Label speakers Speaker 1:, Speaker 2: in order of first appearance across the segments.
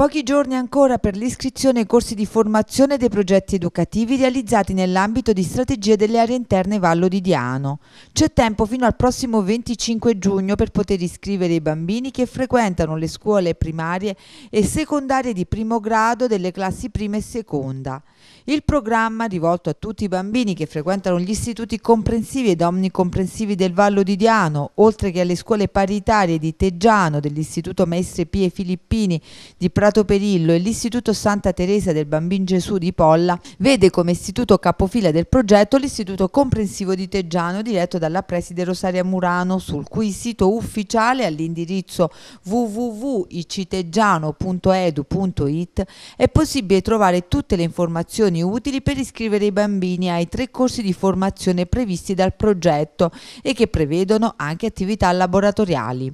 Speaker 1: Pochi giorni ancora per l'iscrizione ai corsi di formazione dei progetti educativi realizzati nell'ambito di strategie delle aree interne Vallo di Diano. C'è tempo fino al prossimo 25 giugno per poter iscrivere i bambini che frequentano le scuole primarie e secondarie di primo grado delle classi prima e seconda. Il programma, rivolto a tutti i bambini che frequentano gli istituti comprensivi ed omnicomprensivi del Vallo di Diano, oltre che alle scuole paritarie di Teggiano, dell'Istituto Maestre Pie Filippini di Prato Perillo e l'Istituto Santa Teresa del Bambin Gesù di Polla, vede come istituto capofila del progetto l'Istituto Comprensivo di Teggiano, diretto dalla preside Rosaria Murano, sul cui sito ufficiale all'indirizzo www.iciteggiano.edu.it è possibile trovare tutte le informazioni informazioni utili per iscrivere i bambini ai tre corsi di formazione previsti dal progetto e che prevedono anche attività laboratoriali.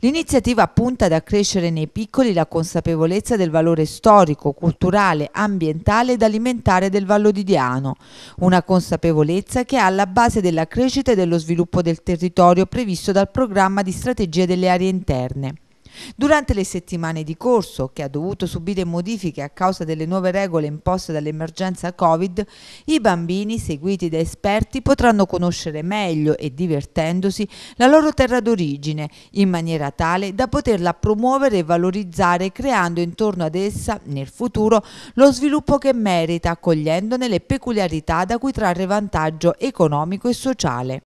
Speaker 1: L'iniziativa punta ad accrescere nei piccoli la consapevolezza del valore storico, culturale, ambientale ed alimentare del Vallo di Vallodidiano, una consapevolezza che è alla base della crescita e dello sviluppo del territorio previsto dal programma di strategia delle aree interne. Durante le settimane di corso, che ha dovuto subire modifiche a causa delle nuove regole imposte dall'emergenza Covid, i bambini, seguiti da esperti, potranno conoscere meglio e divertendosi la loro terra d'origine, in maniera tale da poterla promuovere e valorizzare, creando intorno ad essa, nel futuro, lo sviluppo che merita, accogliendone le peculiarità da cui trarre vantaggio economico e sociale.